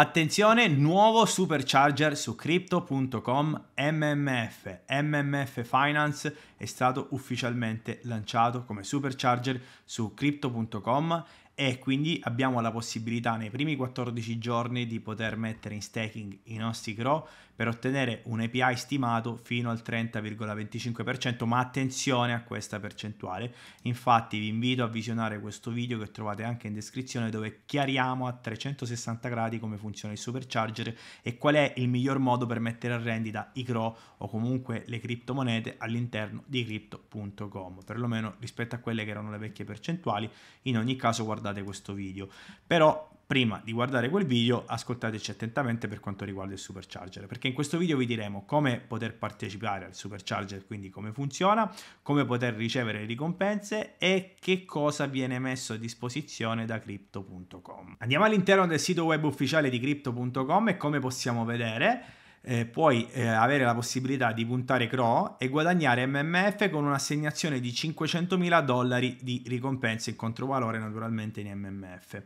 Attenzione, nuovo supercharger su crypto.com MMF. MMF Finance è stato ufficialmente lanciato come supercharger su crypto.com e quindi abbiamo la possibilità nei primi 14 giorni di poter mettere in staking i nostri CRO per ottenere un API stimato fino al 30,25%, ma attenzione a questa percentuale. Infatti vi invito a visionare questo video che trovate anche in descrizione dove chiariamo a 360 gradi come funziona il supercharger e qual è il miglior modo per mettere a rendita i CRO o comunque le criptomonete all'interno di crypto.com, perlomeno rispetto a quelle che erano le vecchie percentuali. In ogni caso guardate guardate questo video, però prima di guardare quel video ascoltateci attentamente per quanto riguarda il supercharger perché in questo video vi diremo come poter partecipare al supercharger quindi come funziona come poter ricevere le ricompense e che cosa viene messo a disposizione da crypto.com andiamo all'interno del sito web ufficiale di crypto.com e come possiamo vedere eh, puoi eh, avere la possibilità di puntare CRO e guadagnare MMF con un'assegnazione di 500.000 dollari di ricompense in controvalore naturalmente in MMF.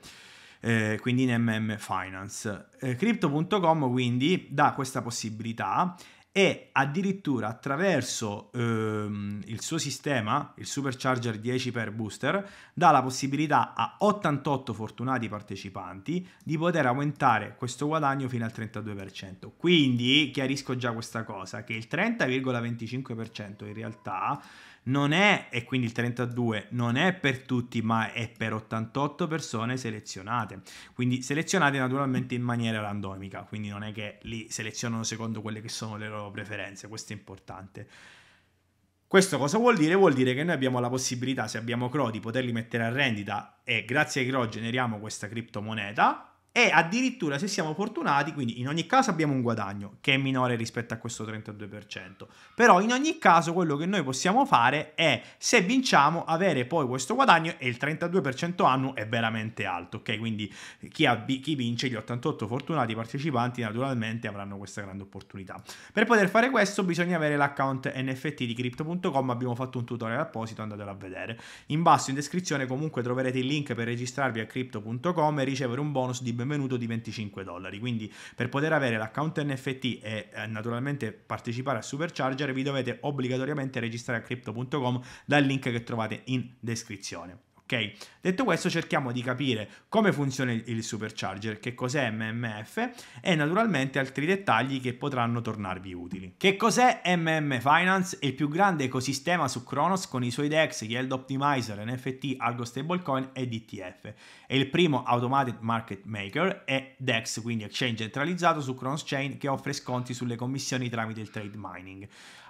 Eh, quindi in MM Finance. Eh, Crypto.com quindi dà questa possibilità e addirittura attraverso ehm, il suo sistema, il Supercharger 10 per booster, dà la possibilità a 88 fortunati partecipanti di poter aumentare questo guadagno fino al 32%. Quindi chiarisco già questa cosa, che il 30,25% in realtà non è, e quindi il 32 non è per tutti, ma è per 88 persone selezionate. Quindi selezionate naturalmente in maniera randomica, quindi non è che li selezionano secondo quelle che sono le loro preferenze, questo è importante. Questo cosa vuol dire? Vuol dire che noi abbiamo la possibilità, se abbiamo CRO, di poterli mettere a rendita e grazie ai CRO generiamo questa criptomoneta e addirittura se siamo fortunati, quindi in ogni caso abbiamo un guadagno che è minore rispetto a questo 32%, però in ogni caso quello che noi possiamo fare è se vinciamo avere poi questo guadagno e il 32% annuo è veramente alto, ok? Quindi eh, chi, abbi- chi vince, gli 88 fortunati partecipanti naturalmente avranno questa grande opportunità. Per poter fare questo bisogna avere l'account NFT di crypto.com, abbiamo fatto un tutorial apposito, andatelo a vedere. In basso in descrizione comunque troverete il link per registrarvi a crypto.com e ricevere un bonus di benvenuto benvenuto di 25 dollari. Quindi per poter avere l'account NFT e eh, naturalmente partecipare a Supercharger vi dovete obbligatoriamente registrare a crypto.com dal link che trovate in descrizione. Ok, detto questo cerchiamo di capire come funziona il supercharger, che cos'è MMF e naturalmente altri dettagli che potranno tornarvi utili. Che cos'è MM Finance? È il più grande ecosistema su Kronos con i suoi DEX, Yield Optimizer, NFT, Argo Stablecoin e DTF. È il primo automated market maker e DEX, quindi exchange centralizzato su Kronos Chain che offre sconti sulle commissioni tramite il trade mining.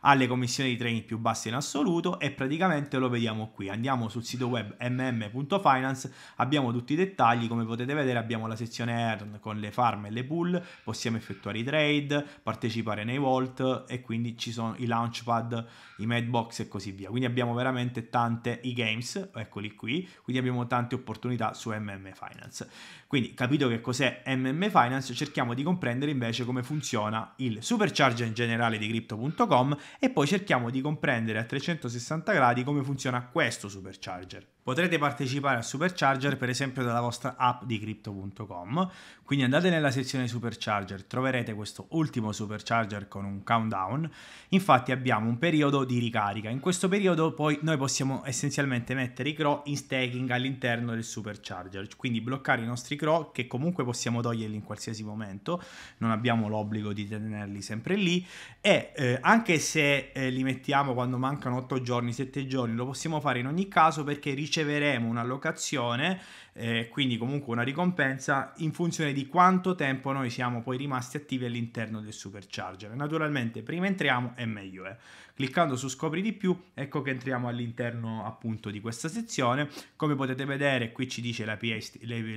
Ha le commissioni di trading più basse in assoluto e praticamente lo vediamo qui. Andiamo sul sito web MMF mm.finance abbiamo tutti i dettagli, come potete vedere abbiamo la sezione earn con le farm e le pool, possiamo effettuare i trade, partecipare nei vault e quindi ci sono i launchpad, i madbox e così via. Quindi abbiamo veramente tante i games, eccoli qui, quindi abbiamo tante opportunità su MM Finance. Quindi capito che cos'è MM Finance, cerchiamo di comprendere invece come funziona il supercharger in generale di crypto.com e poi cerchiamo di comprendere a 360 gradi come funziona questo supercharger. Potrete potete partecipare al Supercharger per esempio dalla vostra app di crypto.com. Quindi andate nella sezione Supercharger, troverete questo ultimo Supercharger con un countdown. Infatti abbiamo un periodo di ricarica. In questo periodo poi noi possiamo essenzialmente mettere i CRO in staking all'interno del Supercharger, quindi bloccare i nostri CRO che comunque possiamo toglierli in qualsiasi momento, non abbiamo l'obbligo di tenerli sempre lì e eh, anche se eh, li mettiamo quando mancano 8 giorni, 7 giorni, lo possiamo fare in ogni caso perché riceveremo una locazione, eh, quindi comunque una ricompensa in funzione di quanto tempo noi siamo poi rimasti attivi all'interno del supercharger. Naturalmente prima entriamo e meglio è. Eh. Cliccando su scopri di più, ecco che entriamo all'interno appunto di questa sezione. Come potete vedere qui ci dice l'API,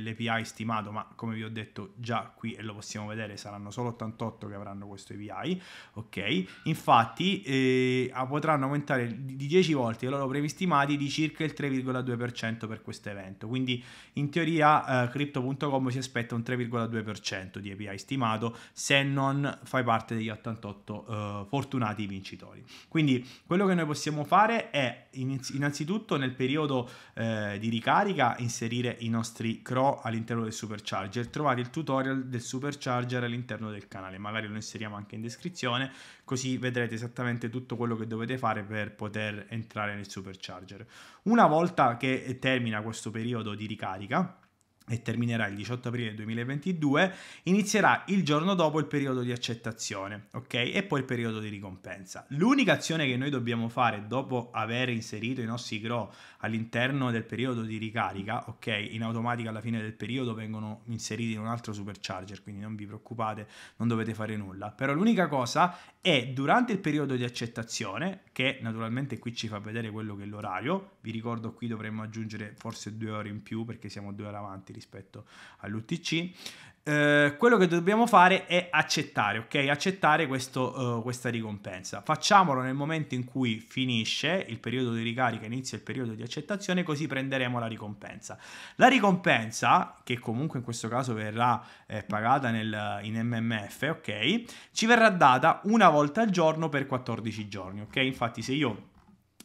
l'API stimato, ma come vi ho detto già qui e lo possiamo vedere saranno solo 88 che avranno questo API, ok? Infatti eh, potranno aumentare di 10 volte i loro premi stimati di circa il 3,2% 3% per questo evento. Quindi in teoria eh, Crypto.com si aspetta un 3,2% di API stimato se non fai parte degli 88 eh, fortunati vincitori. Quindi quello che noi possiamo fare è innanzitutto nel periodo eh, di ricarica inserire i nostri CRO all'interno del supercharger, trovare il tutorial del supercharger all'interno del canale, magari lo inseriamo anche in descrizione, così vedrete esattamente tutto quello che dovete fare per poter entrare nel supercharger. Una volta che e termina questo periodo di ricarica e terminerà il 18 aprile 2022, inizierà il giorno dopo il periodo di accettazione, ok? E poi il periodo di ricompensa. L'unica azione che noi dobbiamo fare dopo aver inserito i nostri grow all'interno del periodo di ricarica, ok? In automatica alla fine del periodo vengono inseriti in un altro supercharger, quindi non vi preoccupate, non dovete fare nulla. Però l'unica cosa e durante il periodo di accettazione, che naturalmente qui ci fa vedere quello che è l'orario, vi ricordo qui dovremmo aggiungere forse due ore in più perché siamo due ore avanti rispetto all'UTC, eh, quello che dobbiamo fare è accettare, ok? Accettare questo, uh, questa ricompensa. Facciamolo nel momento in cui finisce il periodo di ricarica, inizia il periodo di accettazione, così prenderemo la ricompensa. La ricompensa, che comunque in questo caso verrà eh, pagata nel, in MMF, ok? Ci verrà data una volta al giorno per 14 giorni, ok? Infatti se io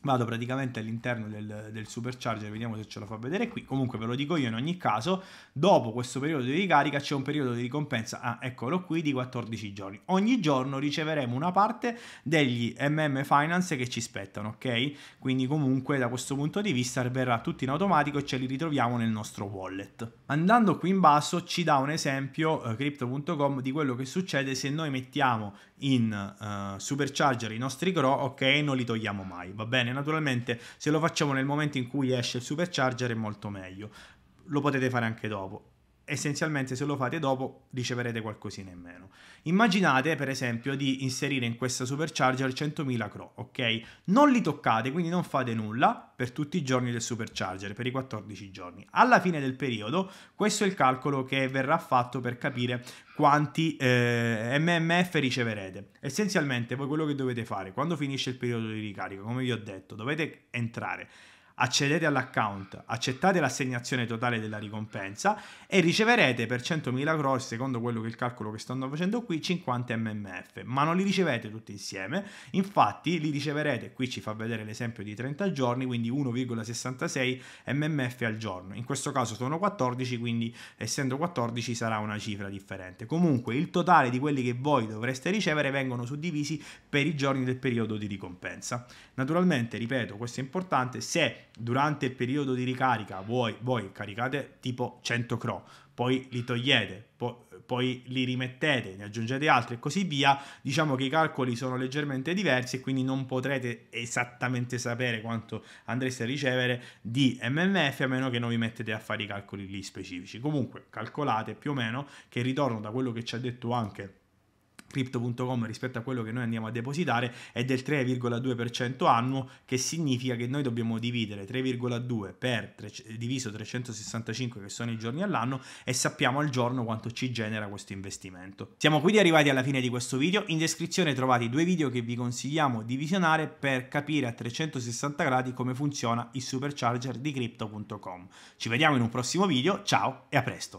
vado praticamente all'interno del, del, supercharger, vediamo se ce la fa vedere qui, comunque ve lo dico io in ogni caso, dopo questo periodo di ricarica c'è un periodo di ricompensa, ah, eccolo qui, di 14 giorni, ogni giorno riceveremo una parte degli MM Finance che ci spettano, ok? Quindi comunque da questo punto di vista verrà tutto in automatico e ce li ritroviamo nel nostro wallet. Andando qui in basso ci dà un esempio eh, crypto.com di quello che succede se noi mettiamo in eh, supercharger i nostri grow, ok, non li togliamo mai, va bene? Naturalmente, se lo facciamo nel momento in cui esce il supercharger è molto meglio. Lo potete fare anche dopo essenzialmente se lo fate dopo riceverete qualcosina in meno. Immaginate per esempio di inserire in questa supercharger 100.000 CRO, ok? Non li toccate, quindi non fate nulla per tutti i giorni del supercharger, per i 14 giorni. Alla fine del periodo questo è il calcolo che verrà fatto per capire quanti eh, MMF riceverete. Essenzialmente voi quello che dovete fare quando finisce il periodo di ricarica, come vi ho detto, dovete entrare accedete all'account, accettate l'assegnazione totale della ricompensa e riceverete per 100.000 crore, secondo quello che è il calcolo che stanno facendo qui, 50 mmf, ma non li ricevete tutti insieme, infatti li riceverete, qui ci fa vedere l'esempio di 30 giorni, quindi 1,66 mmf al giorno, in questo caso sono 14, quindi essendo 14 sarà una cifra differente. Comunque il totale di quelli che voi dovreste ricevere vengono suddivisi per i giorni del periodo di ricompensa. Naturalmente, ripeto, questo è importante, se durante il periodo di ricarica voi, voi caricate tipo 100 CRO, poi li togliete, po- poi li rimettete, ne aggiungete altri e così via, diciamo che i calcoli sono leggermente diversi e quindi non potrete esattamente sapere quanto andreste a ricevere di MMF a meno che non vi mettete a fare i calcoli lì specifici. Comunque calcolate più o meno che ritorno da quello che ci ha detto anche crypto.com rispetto a quello che noi andiamo a depositare è del 3,2% annuo che significa che noi dobbiamo dividere 3,2 per 3, diviso 365 che sono i giorni all'anno e sappiamo al giorno quanto ci genera questo investimento. Siamo quindi arrivati alla fine di questo video, in descrizione trovate i due video che vi consigliamo di visionare per capire a 360 gradi come funziona il supercharger di crypto.com. Ci vediamo in un prossimo video, ciao e a presto!